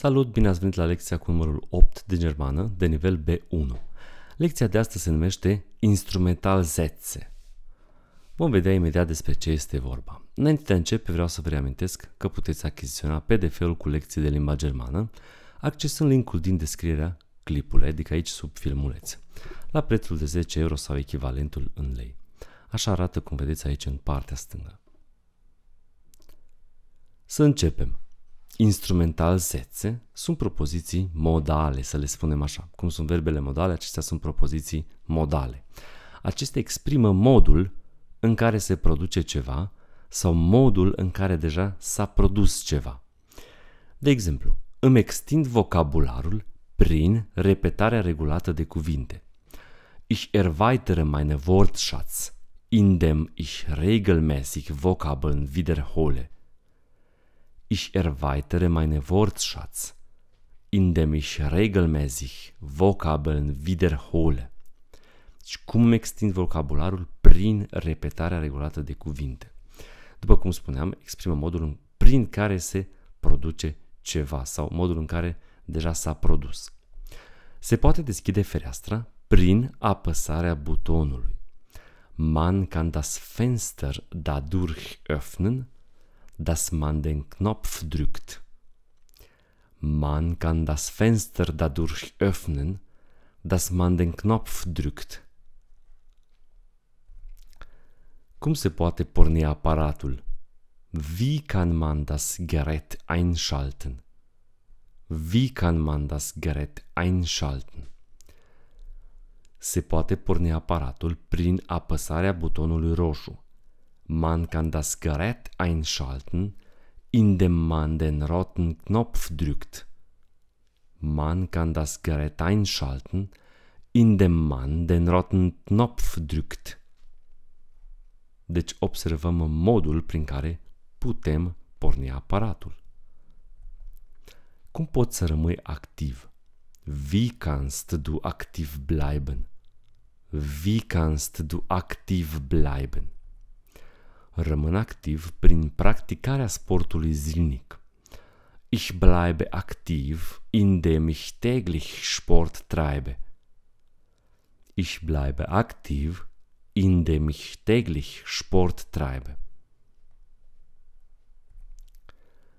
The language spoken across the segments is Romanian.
Salut, bine ați venit la lecția cu numărul 8 de germană, de nivel B1. Lecția de astăzi se numește Instrumental Zetze. Vom vedea imediat despre ce este vorba. Înainte de a începe, vreau să vă reamintesc că puteți achiziționa PDF-ul cu lecții de limba germană, accesând linkul din descrierea clipului, adică aici sub filmuleț, la prețul de 10 euro sau echivalentul în lei. Așa arată cum vedeți aici în partea stângă. Să începem! instrumental sețe sunt propoziții modale, să le spunem așa. Cum sunt verbele modale, acestea sunt propoziții modale. Acestea exprimă modul în care se produce ceva sau modul în care deja s-a produs ceva. De exemplu, îmi extind vocabularul prin repetarea regulată de cuvinte. Ich erweitere meine Wortschatz, indem ich regelmäßig Vokabeln wiederhole – Ich erweitere meine Wortschatz, indem ich regelmäßig Vokabeln wiederhole. Deci cum extind vocabularul prin repetarea regulată de cuvinte. După cum spuneam, exprimă modul prin care se produce ceva sau modul în care deja s-a produs. Se poate deschide fereastra prin apăsarea butonului. Man kann das Fenster dadurch öffnen, dass man den Knopf drückt. Man kann das Fenster dadurch öffnen, dass man den Knopf drückt. Cum se poate porni aparatul? Wie kann man das Gerät einschalten? Wie kann man das Gerät einschalten? Se poate porni aparatul prin apăsarea butonului roșu. Man kann das Gerät einschalten, indem man den roten Knopf drückt. Man kann das Gerät einschalten, indem man den roten Knopf drückt. Deci observăm modul prin care putem porni aparatul. Cum poți să rămâi activ? Wie kannst du aktiv bleiben? Wie kannst du aktiv bleiben? Rămân activ prin practicarea sportului zilnic. Ich bleibe aktiv, indem ich täglich Sport treibe. Ich bleibe aktiv, indem ich täglich Sport treibe.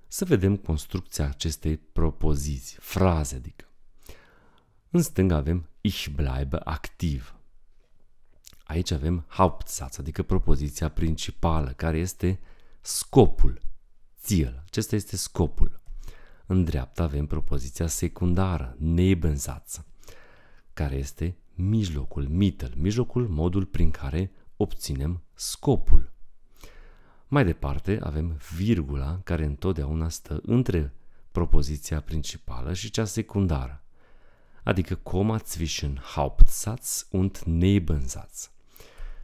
Să vedem construcția acestei propoziții, fraze adică. În stânga avem ich bleibe aktiv, Aici avem Hauptsatz, adică propoziția principală, care este scopul, ziel. Acesta este scopul. În dreapta avem propoziția secundară, Nebensatz, care este mijlocul, Mittel, mijlocul, modul prin care obținem scopul. Mai departe avem virgula care întotdeauna stă între propoziția principală și cea secundară, adică coma zwischen Hauptsatz und Nebensatz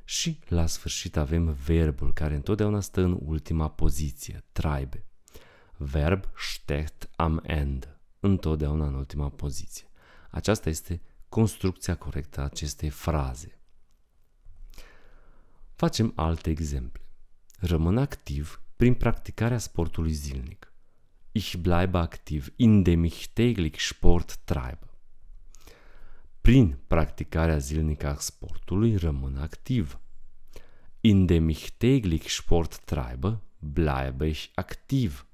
și la sfârșit avem verbul care întotdeauna stă în ultima poziție, treibe. Verb stecht am Ende, întotdeauna în ultima poziție. Aceasta este construcția corectă a acestei fraze. Facem alte exemple. Rămân activ prin practicarea sportului zilnic. Ich bleibe aktiv, indem ich täglich Sport treibe prin practicarea zilnică a sportului, rămân activ. In dem ich täglich Sport treibe, bleibe ich aktiv.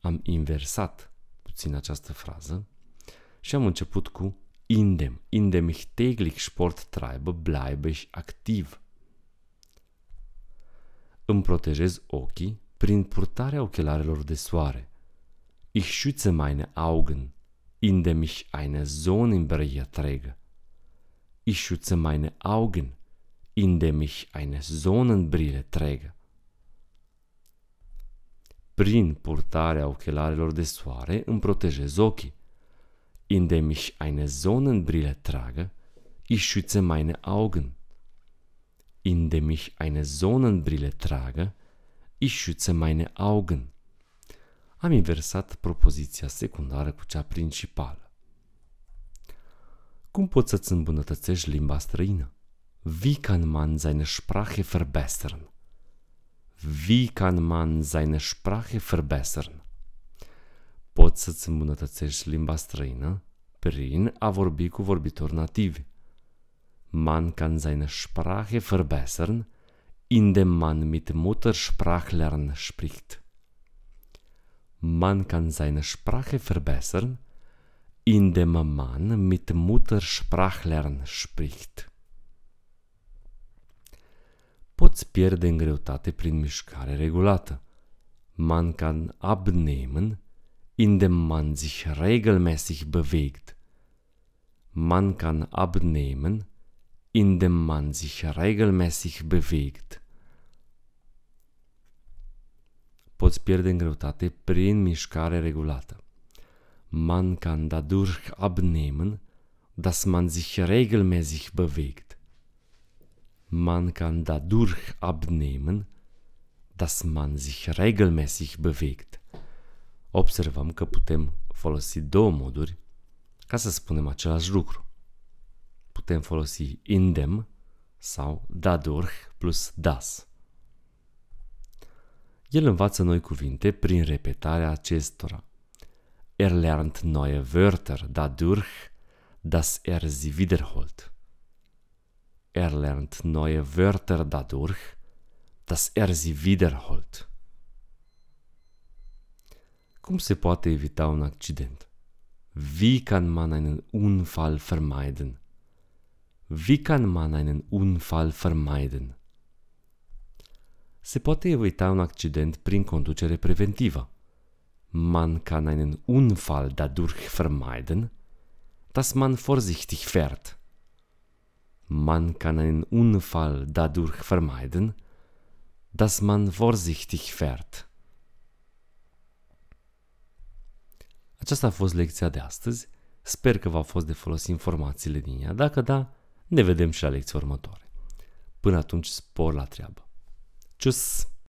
Am inversat puțin această frază și am început cu indem. Indem ich täglich Sport treibe, bleibe ich aktiv. Îmi protejez ochii prin purtarea ochelarelor de soare. Ich schütze meine Augen indem ich eine Sonnenbrille trage. Ich schütze meine Augen, indem ich eine Sonnenbrille trage. Prin purtarea ochelarilor de soare îmi protejez ochii. Indem ich eine Sonnenbrille trage, ich schütze meine Augen. Indem ich eine Sonnenbrille trage, ich schütze meine Augen. am inversat propoziția secundară cu cea principală. Cum poți să-ți îmbunătățești limba străină? Wie kann man seine Sprache verbessern? Wie kann man seine Sprache verbessern? Poți să-ți îmbunătățești limba străină prin a vorbi cu vorbitori nativi. Man kann seine Sprache verbessern, indem man mit Muttersprachlern spricht. Man kann seine Sprache verbessern, indem man mit Muttersprachlern spricht. Poți pierde în greutate prin mișcare regulată. Man kann abnehmen, indem man sich regelmäßig bewegt. Man kann abnehmen, indem man sich regelmäßig bewegt. poți pierde în greutate prin mișcare regulată. Man kann dadurch abnehmen, dass man sich regelmäßig bewegt. Man kann dadurch abnehmen, dass man sich regelmäßig bewegt. Observăm că putem folosi două moduri ca să spunem același lucru. Putem folosi indem sau dadurch plus das. El învață noi cuvinte prin repetarea acestora. Er lernt neue Wörter dadurch, dass er sie wiederholt. Er lernt neue Wörter dadurch, dass er sie wiederholt. Cum se poate evita un accident? Wie kann man einen Unfall vermeiden? Wie kann man einen Unfall vermeiden? se poate evita un accident prin conducere preventivă. Man kann einen Unfall dadurch vermeiden, dass man vorsichtig fährt. Man kann einen Unfall dadurch vermeiden, dass man vorsichtig fährt. Aceasta a fost lecția de astăzi. Sper că v-au fost de folos informațiile din ea. Dacă da, ne vedem și la lecția următoare. Până atunci, spor la treabă! Tschüss.